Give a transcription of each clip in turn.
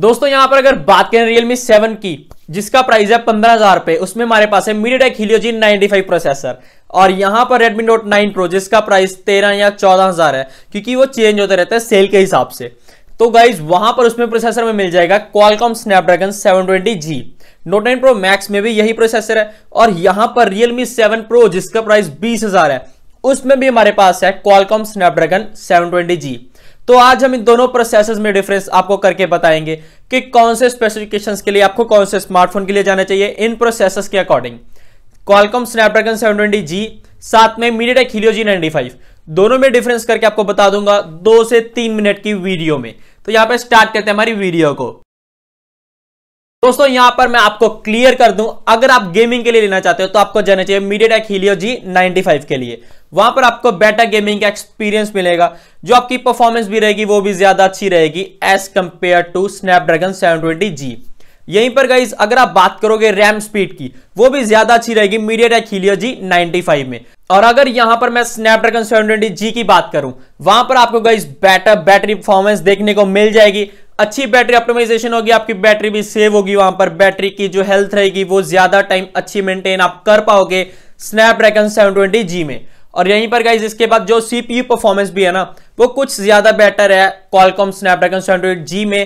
दोस्तों यहां पर अगर बात करें रियलमी सेवन की जिसका प्राइस है पंद्रह हजार रुपए उसमें हमारे पास है मीडियाटेक हिलियोजी फाइव प्रोसेसर और यहां पर रेडमी नोट नाइन प्रो जिसका प्राइस तेरह या चौदह हजार है क्योंकि वो चेंज होते रहता है सेल के हिसाब से तो गाइज वहां पर उसमें प्रोसेसर में मिल जाएगा Qualcomm Snapdragon G Note nine Pro Max में भी यही प्रोसेसर है और यहां पर रियलमी सेवन प्रो जिसका प्राइस बीस हजार है उसमें भी हमारे पास है Qualcomm Snapdragon seven twenty G तो आज हम इन दोनों प्रोसेसर में डिफरेंस आपको करके बताएंगे कि कौन से स्पेसिफिकेशंस के लिए आपको कौन से स्मार्टफोन के लिए जाना चाहिए इन प्रोसेसर के according Qualcomm Snapdragon seven G साथ में मीडिया हीलियो जी 95 दोनों में डिफरेंस करके आपको बता दूंगा दो से तीन मिनट की वीडियो में तो यहां पर स्टार्ट करते हैं हमारी वीडियो को दोस्तों यहां पर मैं आपको क्लियर कर दूं अगर आप गेमिंग के लिए लेना चाहते हो तो आपको जाना चाहिए मीडियाटेक हीलियो जी 95 के लिए वहां पर आपको बेटर गेमिंग का एक्सपीरियंस मिलेगा जो आपकी परफॉर्मेंस भी रहेगी वो भी ज्यादा अच्छी रहेगी as compare to Snapdragon twenty G यहीं पर गाइज अगर आप बात करोगे रैम स्पीड की वो भी ज्यादा अच्छी रहेगी मीडियाटेक हीलियो जी फाइव में और अगर यहां पर मैं स्नैपड्रैगन सेवन जी की बात करूं वहां पर आपको गाइज बेटर बैटरी परफॉर्मेंस देखने को मिल जाएगी अच्छी बैटरी ऑप्टिमाइजेशन होगी आपकी बैटरी भी सेव होगी वहां पर बैटरी की जो हेल्थ रहेगी वो ज्यादा टाइम अच्छी मेंटेन आप कर पाओगे स्नैपड्रैगन 720 जी में और यहीं पर गाइज इसके बाद जो सीपीयू परफॉर्मेंस भी है ना वो कुछ ज्यादा बेटर है कॉलकॉम स्नैपड्रैगन 720 जी में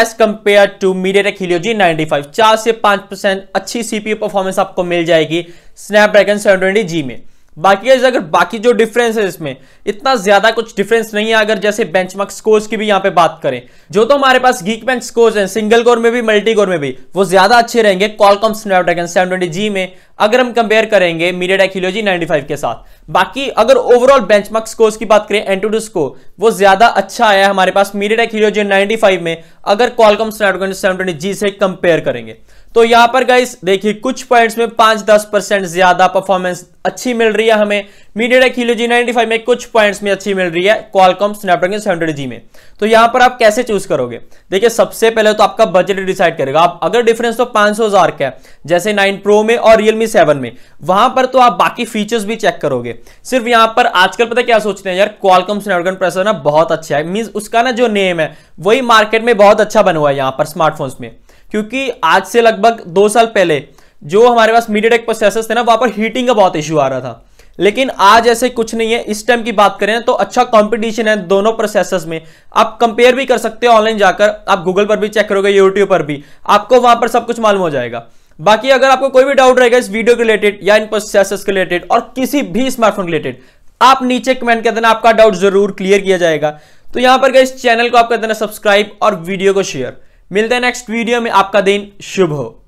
as compare to MediaTek Helio G five चार से पांच परसेंट अच्छी सीपीयू परफॉर्मेंस आपको मिल जाएगी स्नैपड्रैगन ट्वेंटी जी में बाकी अगर बाकी जो डिफरेंस है इसमें इतना ज्यादा कुछ डिफरेंस नहीं है अगर जैसे बेंचमार्क स्कोर्स की भी यहां पे बात करें जो तो हमारे पास गीक बैंक स्कोर्स हैं सिंगल कोर में भी मल्टी कोर में भी वो ज्यादा अच्छे रहेंगे कॉलकॉम स्नैपड्रैगन सेवन जी में अगर हम कंपेयर करेंगे मीडिया टेक्नोलॉजी 95 के साथ बाकी अगर ओवरऑल बेंचमार्क स्कोर्स की बात करें एंटोडस को वो ज्यादा अच्छा आया हमारे पास मीडिया टेक्नोलॉजी 95 में अगर कॉलकम स्नैपड्रैगन 720 जी से कंपेयर करेंगे तो यहां पर गाइस देखिए कुछ पॉइंट्स में पांच दस परसेंट ज्यादा परफॉर्मेंस अच्छी मिल रही है हमें मीडिया टेक्नोलॉजी 95 में कुछ पॉइंट्स में अच्छी मिल रही है कॉलकॉम स्नैपड्रैगन 700 जी में तो यहां पर आप कैसे चूज करोगे देखिए सबसे पहले तो आपका बजट डिसाइड करेगा आप अगर डिफरेंस तो पांच सौ हजार का है जैसे नाइन प्रो में और रियलमी सेवन में वहां पर तो आप बाकी फीचर्स भी चेक करोगे सिर्फ यहां पर आजकल पता क्या सोचते हैं यार क्वालकम स्नैपड्रैगन प्रोसेसर ना बहुत अच्छा है मीन उसका ना जो नेम है वही मार्केट में बहुत अच्छा बना हुआ है यहां पर स्मार्टफोन्स में क्योंकि आज से लगभग दो साल पहले जो हमारे पास मीडिया टेक प्रोसेसर थे ना वहां पर हीटिंग का बहुत इश्यू आ रहा था लेकिन आज ऐसे कुछ नहीं है इस टाइम की बात करें तो अच्छा कंपटीशन है दोनों प्रोसेसर्स में आप कंपेयर भी कर सकते हो ऑनलाइन जाकर आप गूगल पर भी चेक करोगे यूट्यूब पर भी आपको वहां पर सब कुछ मालूम हो जाएगा बाकी अगर आपको कोई भी डाउट रहेगा इस वीडियो के रिलेटेड या इन प्रोसेस के रिलेटेड और किसी भी स्मार्टफोन रिलेटेड आप नीचे कमेंट कर देना आपका डाउट जरूर क्लियर किया जाएगा तो यहां पर इस चैनल को आप कर देना सब्सक्राइब और वीडियो को शेयर मिलते हैं नेक्स्ट वीडियो में आपका दिन शुभ हो